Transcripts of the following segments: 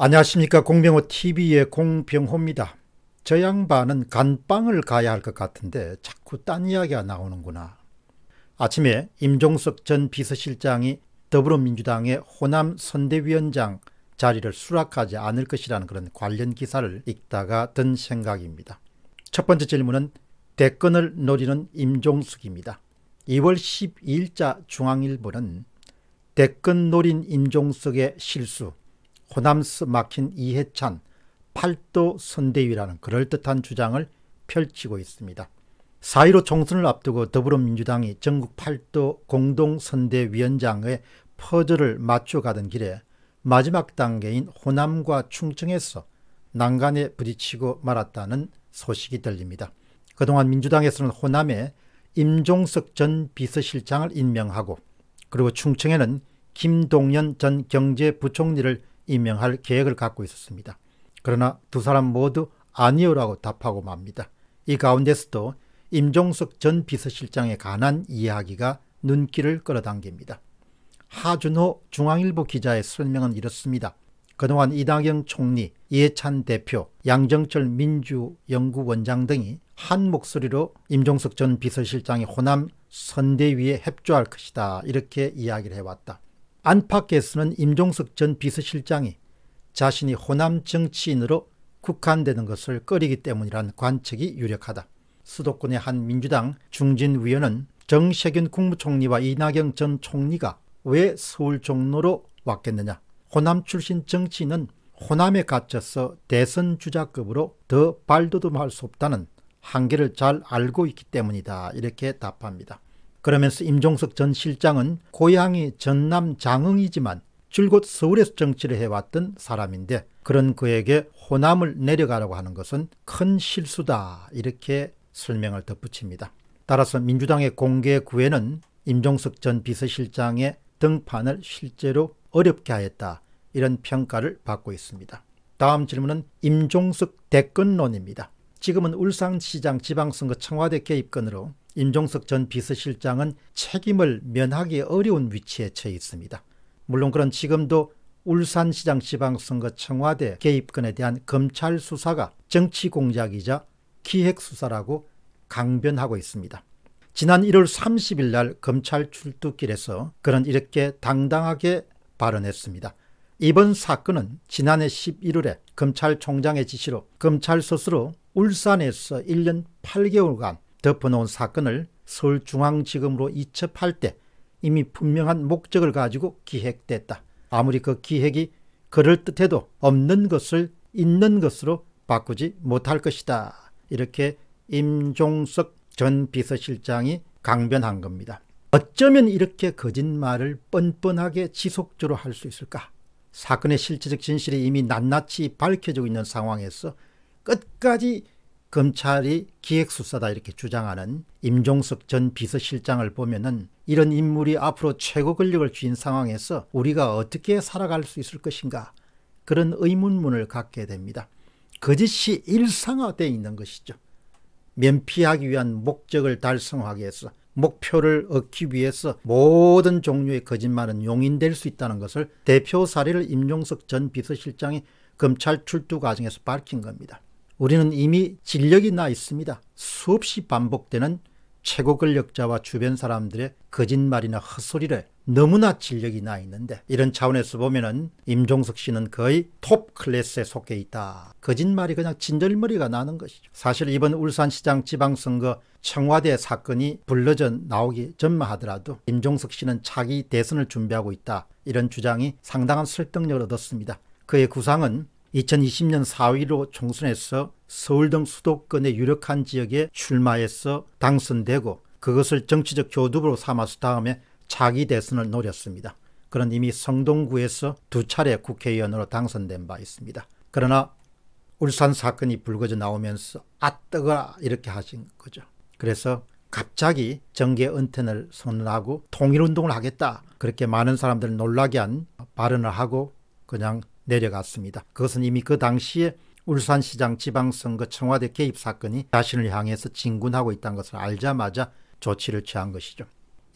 안녕하십니까 공병호 TV의 공병호입니다. 저 양반은 간빵을 가야 할 것 같은데 자꾸 딴 이야기가 나오는구나. 아침에 임종석 전 비서실장이 더불어민주당의 호남 선대위원장 자리를 수락하지 않을 것이라는 그런 관련 기사를 읽다가 든 생각입니다. 첫 번째 질문은 대권을 노리는 임종숙입니다. 2월 12일자 중앙일보는 대권 노린 임종석의 실수 호남스 막힌 이해찬 팔도 선대위라는 그럴듯한 주장을 펼치고 있습니다. 4.15 총선을 앞두고 더불어민주당이 전국 팔도 공동선대위원장의 퍼즐을 맞춰가던 길에 마지막 단계인 호남과 충청에서 난간에 부딪히고 말았다는 소식이 들립니다. 그동안 민주당에서는 호남에 임종석 전 비서실장을 임명하고 그리고 충청에는 김동연 전 경제부총리를 임명할 계획을 갖고 있었습니다. 그러나 두 사람 모두 아니오라고 답하고 맙니다. 이 가운데서도 임종석 전 비서실장에 관한 이야기가 눈길을 끌어당깁니다. 하준호 중앙일보 기자의 설명은 이렇습니다. 그동안 이낙연 총리, 이해찬 대표, 양정철 민주연구원장 등이 한 목소리로 임종석 전 비서실장이 호남 선대위에 협조할 것이다 이렇게 이야기를 해왔다. 안팎에서는 임종석 전 비서실장이 자신이 호남 정치인으로 국한되는 것을 꺼리기 때문이란 관측이 유력하다. 수도권의 한 민주당 중진위원은 정세균 국무총리와 이낙연 전 총리가 왜 서울 종로로 왔겠느냐. 호남 출신 정치인은 호남에 갇혀서 대선 주자급으로 더 발돋움할 수 없다는 한계를 잘 알고 있기 때문이다. 이렇게 답합니다. 그러면서 임종석 전 실장은 고향이 전남 장흥이지만 줄곧 서울에서 정치를 해왔던 사람인데 그런 그에게 호남을 내려가라고 하는 것은 큰 실수다 이렇게 설명을 덧붙입니다. 따라서 민주당의 공개 구애는 임종석 전 비서실장의 등판을 실제로 어렵게 하였다 이런 평가를 받고 있습니다. 다음 질문은 임종석 대권론입니다. 지금은 울산시장 지방선거 청와대 개입건으로 임종석 전 비서실장은 책임을 면하기 어려운 위치에 처해 있습니다. 물론 그런 지금도 울산시장 지방선거 청와대 개입건에 대한 검찰 수사가 정치 공작이자 기획수사라고 강변하고 있습니다. 지난 1월 30일 날 검찰 출두길에서 그는 이렇게 당당하게 발언했습니다. 이번 사건은 지난해 11월에 검찰총장의 지시로 검찰 스스로 울산에서 1년 8개월간 덮어놓은 사건을 서울중앙지검으로 이첩할 때 이미 분명한 목적을 가지고 기획됐다. 아무리 그 기획이 그럴듯해도 없는 것을 있는 것으로 바꾸지 못할 것이다. 이렇게 임종석 전 비서실장이 강변한 겁니다. 어쩌면 이렇게 거짓말을 뻔뻔하게 지속적으로 할 수 있을까? 사건의 실체적 진실이 이미 낱낱이 밝혀지고 있는 상황에서 끝까지 검찰이 기획수사다 이렇게 주장하는 임종석 전 비서실장을 보면은 이런 인물이 앞으로 최고 권력을 쥔 상황에서 우리가 어떻게 살아갈 수 있을 것인가 그런 의문문을 갖게 됩니다. 거짓이 일상화되어 있는 것이죠. 면피하기 위한 목적을 달성하기 위해서 목표를 얻기 위해서 모든 종류의 거짓말은 용인될 수 있다는 것을 대표 사례를 임종석 전 비서실장이 검찰 출두 과정에서 밝힌 겁니다. 우리는 이미 진력이 나 있습니다. 수없이 반복되는 최고 권력자와 주변 사람들의 거짓말이나 헛소리를 너무나 진력이 나 있는데 이런 차원에서 보면은 임종석 씨는 거의 톱 클래스에 속해 있다. 거짓말이 그냥 진절머리가 나는 것이죠. 사실 이번 울산시장 지방선거 청와대 사건이 불러져 나오기 전만 하더라도 임종석 씨는 자기 대선을 준비하고 있다. 이런 주장이 상당한 설득력을 얻었습니다. 그의 구상은 2020년 4위로 총선에서 서울 등 수도권의 유력한 지역에 출마해서 당선되고 그것을 정치적 교두부로 삼아서 다음에 차기 대선을 노렸습니다. 그런 이미 성동구에서 두 차례 국회의원으로 당선된 바 있습니다. 그러나 울산 사건이 불거져 나오면서 아뜨거 이렇게 하신 거죠. 그래서 갑자기 정계 은퇴를 선언하고 통일운동을 하겠다 그렇게 많은 사람들을 놀라게 한 발언을 하고 그냥 내려갔습니다. 그것은 이미 그 당시에 울산시장 지방선거 청와대 개입 사건이 자신을 향해서 진군하고 있다는 것을 알자마자 조치를 취한 것이죠.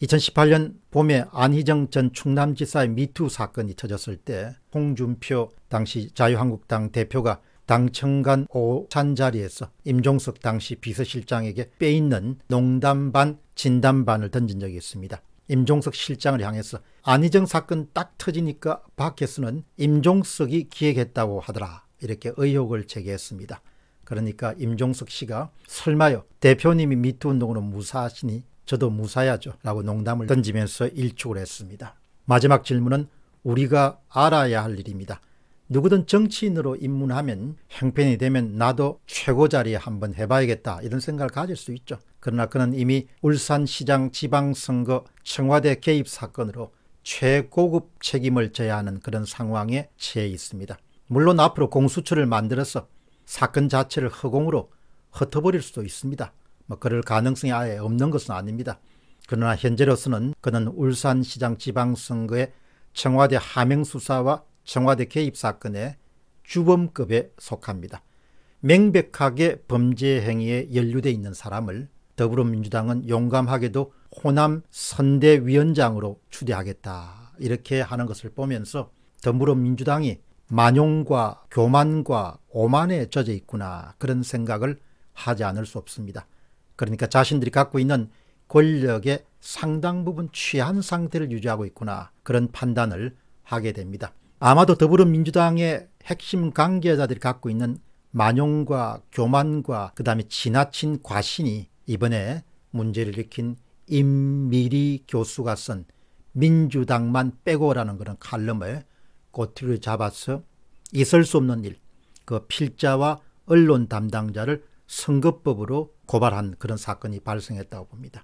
2018년 봄에 안희정 전 충남지사의 미투 사건이 터졌을 때 홍준표 당시 자유한국당 대표가 당청간 오찬 자리에서 임종석 당시 비서실장에게 빼있는 농담반 진담반을 던진 적이 있습니다. 임종석 실장을 향해서 안희정 사건 딱 터지니까 박혜수는 임종석이 기획했다고 하더라 이렇게 의혹을 제기했습니다. 그러니까 임종석 씨가 설마요 대표님이 미투운동으로 무사하시니 저도 무사야죠 라고 농담을 던지면서 일축을 했습니다. 마지막 질문은 우리가 알아야 할 일입니다. 누구든 정치인으로 입문하면 형편이 되면 나도 최고 자리에 한번 해봐야겠다 이런 생각을 가질 수 있죠. 그러나 그는 이미 울산시장 지방선거 청와대 개입 사건으로 최고급 책임을 져야 하는 그런 상황에 처해 있습니다. 물론 앞으로 공수처를 만들어서 사건 자체를 허공으로 흩어버릴 수도 있습니다. 뭐 그럴 가능성이 아예 없는 것은 아닙니다. 그러나 현재로서는 그는 울산시장 지방선거의 청와대 하명수사와 청와대 개입 사건의 주범급에 속합니다. 명백하게 범죄 행위에 연루돼 있는 사람을 더불어민주당은 용감하게도 호남 선대위원장으로 추대하겠다 이렇게 하는 것을 보면서 더불어민주당이 만용과 교만과 오만에 젖어 있구나 그런 생각을 하지 않을 수 없습니다. 그러니까 자신들이 갖고 있는 권력의 상당 부분 취한 상태를 유지하고 있구나 그런 판단을 하게 됩니다. 아마도 더불어민주당의 핵심 관계자들이 갖고 있는 만용과 교만과 그 다음에 지나친 과신이 이번에 문제를 일으킨 임미리 교수가 쓴 민주당만 빼고라는 그런 칼럼을 투리를 잡아서 있을 수 없는 일, 그 필자와 언론 담당자를 선거법으로 고발한 그런 사건이 발생했다고 봅니다.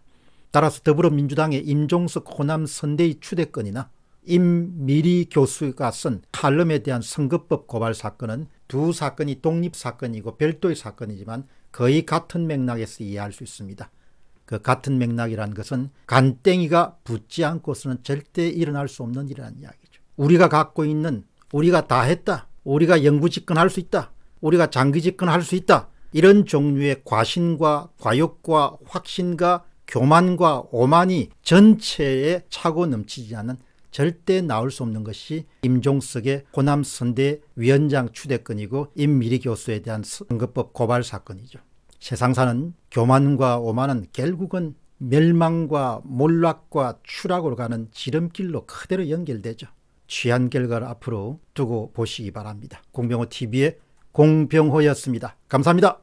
따라서 더불어민주당의 임종석 호남 선대위 추대권이나 임미리 교수가 쓴 칼럼에 대한 선거법 고발 사건은 두 사건이 독립 사건이고 별도의 사건이지만 거의 같은 맥락에서 이해할 수 있습니다. 그 같은 맥락이라는 것은 간땡이가 붙지 않고서는 절대 일어날 수 없는 일이라는 이야기죠. 우리가 갖고 있는 우리가 다 했다. 우리가 영구집권할 수 있다. 우리가 장기집권할 수 있다. 이런 종류의 과신과 과욕과 확신과 교만과 오만이 전체에 차고 넘치지 않는 절대 나올 수 없는 것이 임종석의 호남선대 위원장 추대건이고 임미리 교수에 대한 선거법 고발 사건이죠. 세상사는 교만과 오만은 결국은 멸망과 몰락과 추락으로 가는 지름길로 그대로 연결되죠. 취한 결과를 앞으로 두고 보시기 바랍니다. 공병호TV의 공병호였습니다. 감사합니다.